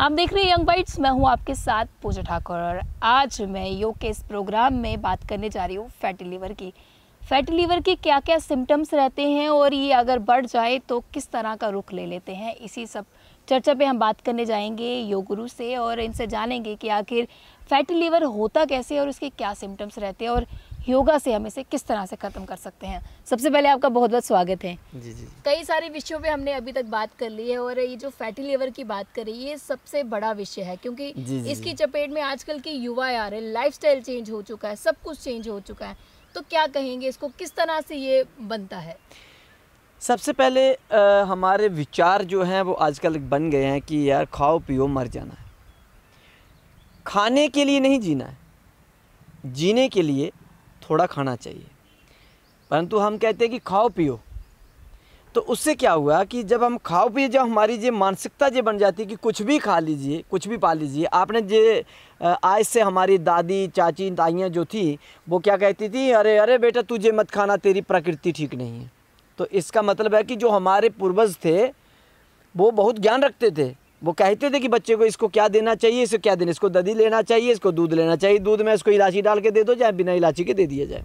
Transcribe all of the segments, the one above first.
आप देख रहे हैं यंग बाइट्स मैं हूं आपके साथ पूजा ठाकुर और आज मैं योग के इस प्रोग्राम में बात करने जा रही हूं फैटी लीवर की फैटी लीवर के क्या क्या सिम्टम्स रहते हैं और ये अगर बढ़ जाए तो किस तरह का रुख ले लेते हैं इसी सब चर्चा पे हम बात करने जाएंगे योग गुरु से और इनसे जानेंगे कि आखिर फैटी लीवर होता कैसे और उसके क्या सिम्टम्स रहते हैं और योगा से हम इसे किस तरह से ख़त्म कर सकते हैं सबसे पहले आपका बहुत बहुत स्वागत है जी जी कई सारे विषयों पे हमने अभी तक बात कर ली है और ये जो फैटी लिवर की बात करी ये सबसे बड़ा विषय है क्योंकि जी जी इसकी चपेट में आजकल के युवा आ रहे लाइफ चेंज हो चुका है सब कुछ चेंज हो चुका है तो क्या कहेंगे इसको किस तरह से ये बनता है सबसे पहले आ, हमारे विचार जो हैं वो आजकल बन गए हैं कि यार खाओ पियो मर जाना है खाने के लिए नहीं जीना है जीने के लिए थोड़ा खाना चाहिए परंतु हम कहते हैं कि खाओ पियो तो उससे क्या हुआ कि जब हम खाओ पिए जब हमारी ये मानसिकता ये बन जाती है कि कुछ भी खा लीजिए कुछ भी पा लीजिए आपने जे आज से हमारी दादी चाची ताइयाँ जो थी वो क्या कहती थी अरे अरे बेटा तुझे मत खाना तेरी प्रकृति ठीक नहीं है तो इसका मतलब है कि जो हमारे पूर्वज थे वो बहुत ज्ञान रखते थे वो कहते थे कि बच्चे को इसको क्या देना चाहिए इसको क्या देना इसको दधी लेना चाहिए इसको दूध लेना चाहिए दूध में इसको इलाची डाल के दे दो चाहे बिना इलाची के दे दिया जाए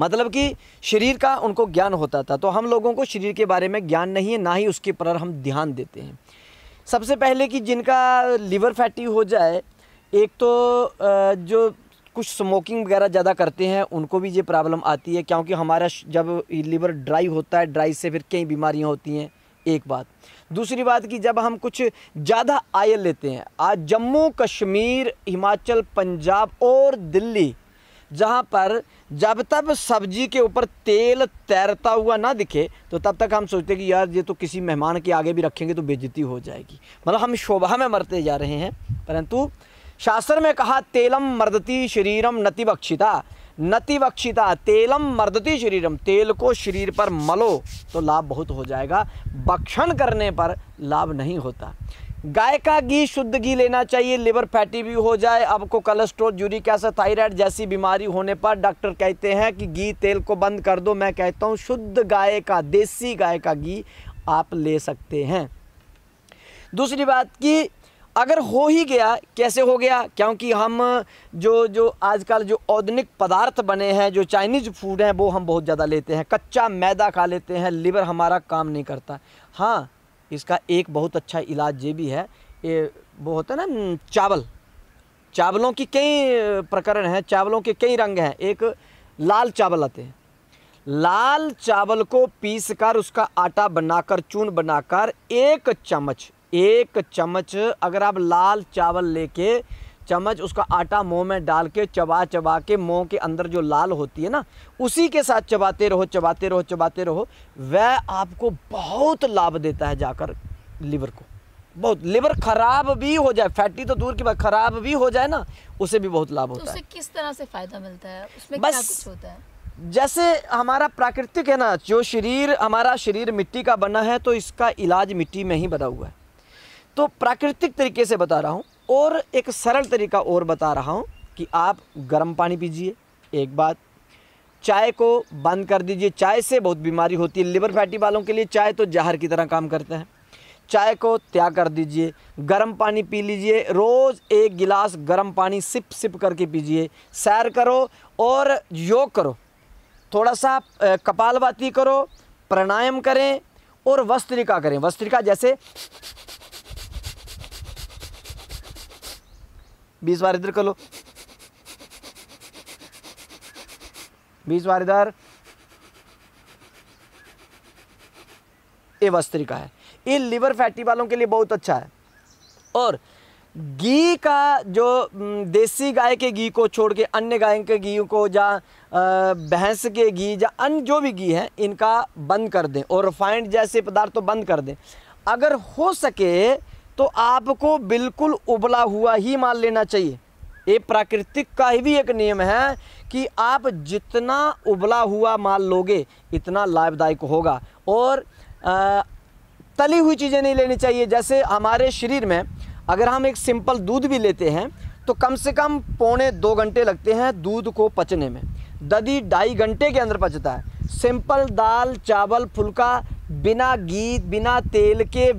मतलब कि शरीर का उनको ज्ञान होता था तो हम लोगों को शरीर के बारे में ज्ञान नहीं है ना ही उसके पर हम ध्यान देते हैं सबसे पहले कि जिनका लीवर फैटी हो जाए एक तो जो कुछ स्मोकिंग वगैरह ज़्यादा करते हैं उनको भी ये प्रॉब्लम आती है क्योंकि हमारा जब लीवर ड्राई होता है ड्राई से फिर कई बीमारियाँ होती हैं एक बात दूसरी बात कि जब हम कुछ ज़्यादा आयल लेते हैं आज जम्मू कश्मीर हिमाचल पंजाब और दिल्ली जहाँ पर जब तक सब्जी के ऊपर तेल तैरता हुआ ना दिखे तो तब तक हम सोचते कि यार ये तो किसी मेहमान के आगे भी रखेंगे तो बेजती हो जाएगी मतलब हम शोभा में मरते जा रहे हैं परंतु शास्त्र में कहा तेलम मर्दती शरीरम नति बक्षिता नतिवक्षिता तेलम मर्दती शरीरम तेल को शरीर पर मलो तो लाभ बहुत हो जाएगा भक्षण करने पर लाभ नहीं होता गाय का घी शुद्ध घी लेना चाहिए लिवर फैटी भी हो जाए आपको कोलेस्ट्रोल यूरिक एसिड थायराइड जैसी बीमारी होने पर डॉक्टर कहते हैं कि घी तेल को बंद कर दो मैं कहता हूँ शुद्ध गाय का देसी गाय का घी आप ले सकते हैं दूसरी बात की अगर हो ही गया कैसे हो गया क्योंकि हम जो जो आजकल जो आधुनिक पदार्थ बने हैं जो चाइनीज़ फूड हैं वो हम बहुत ज़्यादा लेते हैं कच्चा मैदा खा लेते हैं लिवर हमारा काम नहीं करता हाँ इसका एक बहुत अच्छा इलाज ये भी है ये वो होता है ना चावल चावलों की कई प्रकरण हैं चावलों के कई रंग हैं एक लाल चावल आते हैं लाल चावल को पीस कर उसका आटा बनाकर चून बनाकर एक चम्मच एक चम्मच अगर आप लाल चावल लेके चम्मच उसका आटा मुँह में डाल के चबा चबा के मुँह के अंदर जो लाल होती है ना उसी के साथ चबाते रहो चबाते रहो चबाते रहो वह आपको बहुत लाभ देता है जाकर लीवर को बहुत लिवर खराब भी हो जाए फैटी तो दूर की बात खराब भी हो जाए ना उसे भी बहुत लाभ तो होता तो है किस तरह से फायदा मिलता है उसमें बस क्या कुछ होता है जैसे हमारा प्राकृतिक है ना जो शरीर हमारा शरीर मिट्टी का बना है तो इसका इलाज मिट्टी में ही बना हुआ है तो प्राकृतिक तरीके से बता रहा हूँ और एक सरल तरीका और बता रहा हूँ कि आप गर्म पानी पीजिए एक बात चाय को बंद कर दीजिए चाय से बहुत बीमारी होती है लिवर फैटी वालों के लिए चाय तो जहर की तरह काम करते हैं चाय को त्याग कर दीजिए गर्म पानी पी लीजिए रोज़ एक गिलास गर्म पानी सिप सिप करके पीजिए सैर करो और योग करो थोड़ा सा कपालभाति करो प्राणायाम करें और वस्त्रिका करें वस्त्रिका जैसे बीस बार इधर कर लो बीस बार इधर ये वस्त्री का है ये लिवर फैटी वालों के लिए बहुत अच्छा है और घी का जो देसी गाय के घी को छोड़ के अन्य गाय के घी को या भैंस के घी या अन्य जो भी घी है इनका बंद कर दें और रिफाइंड जैसे पदार्थ तो बंद कर दें अगर हो सके तो आपको बिल्कुल उबला हुआ ही माल लेना चाहिए ये प्राकृतिक का ही भी एक नियम है कि आप जितना उबला हुआ माल लोगे इतना लाभदायक होगा और आ, तली हुई चीज़ें नहीं लेनी चाहिए जैसे हमारे शरीर में अगर हम एक सिंपल दूध भी लेते हैं तो कम से कम पौने दो घंटे लगते हैं दूध को पचने में ददी ढाई घंटे के अंदर पचता है सिंपल दाल चावल फुल्का बिना घी बिना तेल के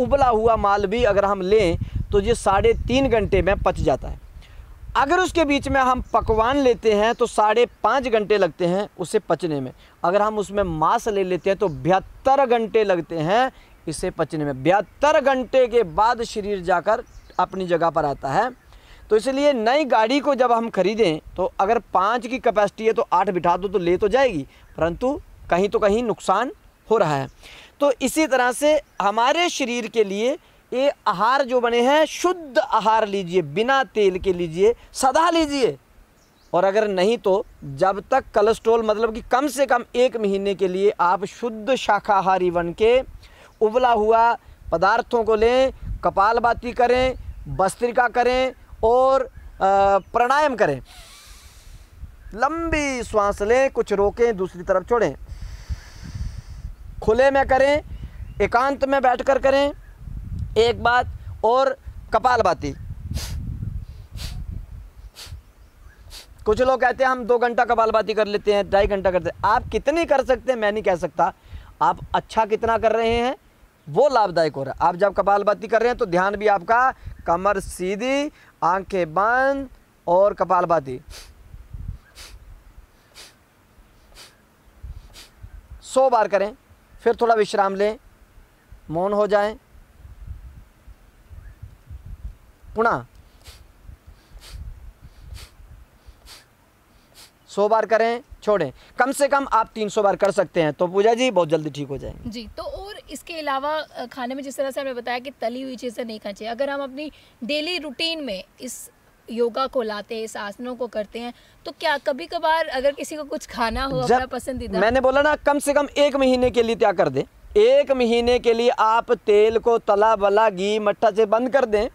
उबला हुआ माल भी अगर हम लें तो ये साढ़े तीन घंटे में पच जाता है अगर उसके बीच में हम पकवान लेते हैं तो साढ़े पाँच घंटे लगते हैं उसे पचने में अगर हम उसमें मांस ले लेते हैं तो बहत्तर घंटे लगते हैं इसे पचने में बहत्तर घंटे के बाद शरीर जाकर अपनी जगह पर आता है तो इसलिए नई गाड़ी को जब हम खरीदें तो अगर पाँच की कैपेसिटी है तो आठ बिठा दो तो ले तो जाएगी परंतु कहीं तो कहीं नुकसान हो रहा है तो इसी तरह से हमारे शरीर के लिए ये आहार जो बने हैं शुद्ध आहार लीजिए बिना तेल के लीजिए सदा लीजिए और अगर नहीं तो जब तक कोलेस्ट्रोल मतलब कि कम से कम एक महीने के लिए आप शुद्ध शाकाहारी बन के उबला हुआ पदार्थों को लें कपालबाती करें बस्त्रिका करें और प्राणायाम करें लंबी सांस लें कुछ रोकें दूसरी तरफ छोड़ें खुले में करें एकांत में बैठकर करें एक बात और कपाल बाती कुछ लोग कहते हैं हम दो घंटा बाती कर लेते हैं ढाई घंटा करते हैं आप कितनी कर सकते हैं मैं नहीं कह सकता आप अच्छा कितना कर रहे हैं वो लाभदायक हो रहा है आप जब कपाल बाती कर रहे हैं तो ध्यान भी आपका कमर सीधी आंखें बंद और कपाल बाती सौ बार करें फिर थोड़ा विश्राम लें मौन हो जाएं, पुनः सौ बार करें छोड़ें कम से कम आप तीन सौ बार कर सकते हैं तो पूजा जी बहुत जल्दी ठीक हो जाएंगे जी तो और इसके अलावा खाने में जिस तरह से हमने बताया कि तली हुई चीज़ें नहीं खाना चाहिए अगर हम अपनी डेली रूटीन में इस योगा को लाते हैं इस आसनों को करते हैं तो क्या कभी कभार अगर किसी को कुछ खाना हो अपना पसंदीदा मैंने बोला ना कम से कम एक महीने के लिए क्या कर दें एक महीने के लिए आप तेल को तला बला घी मट्ठा से बंद कर दें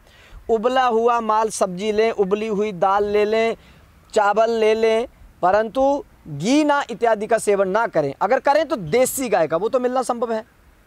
उबला हुआ माल सब्जी लें उबली हुई दाल ले लें चावल ले लें परंतु घी ना इत्यादि का सेवन ना करें अगर करें तो देसी गाय का वो तो मिलना संभव है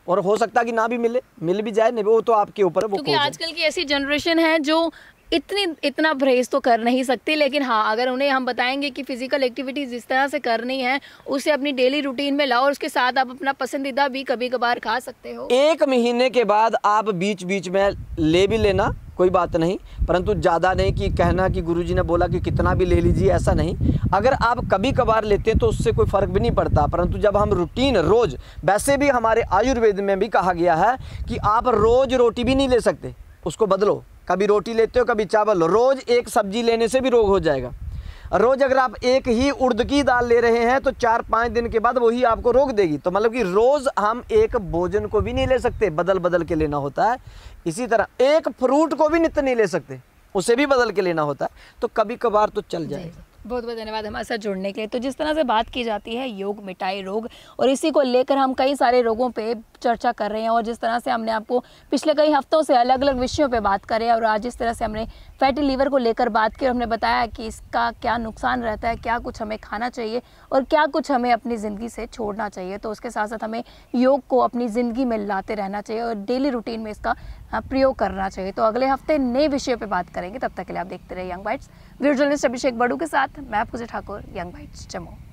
और हो सकता है कि ना भी मिले मिल भी जाए नहीं वो तो आपके ऊपर क्योंकि आजकल की ऐसी जनरेशन है जो इतनी इतना परहेज तो कर नहीं सकती लेकिन हाँ अगर उन्हें हम बताएंगे कि फ़िज़िकल एक्टिविटीज़ जिस तरह से करनी है उसे अपनी डेली रूटीन में लाओ और उसके साथ आप अपना पसंदीदा भी कभी कभार खा सकते हो एक महीने के बाद आप बीच बीच में ले भी लेना कोई बात नहीं परंतु ज़्यादा नहीं कि कहना कि गुरुजी ने बोला कि कितना भी ले लीजिए ऐसा नहीं अगर आप कभी कभार लेते हैं तो उससे कोई फ़र्क भी नहीं पड़ता परंतु जब हम रूटीन रोज़ वैसे भी हमारे आयुर्वेद में भी कहा गया है कि आप रोज़ रोटी भी नहीं ले सकते उसको बदलो कभी रोटी लेते हो कभी चावल रोज़ एक सब्जी लेने से भी रोग हो जाएगा रोज़ अगर आप एक ही उर्द की दाल ले रहे हैं तो चार पाँच दिन के बाद वही आपको रोक देगी तो मतलब कि रोज़ हम एक भोजन को भी नहीं ले सकते बदल बदल के लेना होता है इसी तरह एक फ्रूट को भी नित्य नहीं ले सकते उसे भी बदल के लेना होता है तो कभी कभार तो चल जाएगा बहुत बहुत धन्यवाद हमारे साथ जुड़ने के लिए तो जिस तरह से बात की जाती है योग मिटाई रोग और इसी को लेकर हम कई सारे रोगों पे चर्चा कर रहे हैं और जिस तरह से हमने आपको पिछले कई हफ्तों से अलग अलग विषयों पे बात करें और आज जिस तरह से हमने फैटी लीवर को लेकर बात की और हमने बताया कि इसका क्या नुकसान रहता है क्या कुछ हमें खाना चाहिए और क्या कुछ हमें अपनी ज़िंदगी से छोड़ना चाहिए तो उसके साथ साथ हमें योग को अपनी ज़िंदगी में लाते रहना चाहिए और डेली रूटीन में इसका प्रयोग करना चाहिए तो अगले हफ्ते नए विषयों पर बात करेंगे तब तक के लिए आप देखते रहे young bites video journalist Abhishek Badu के साथ मैं पूजा ठाकुर यंग बाइट जम्मू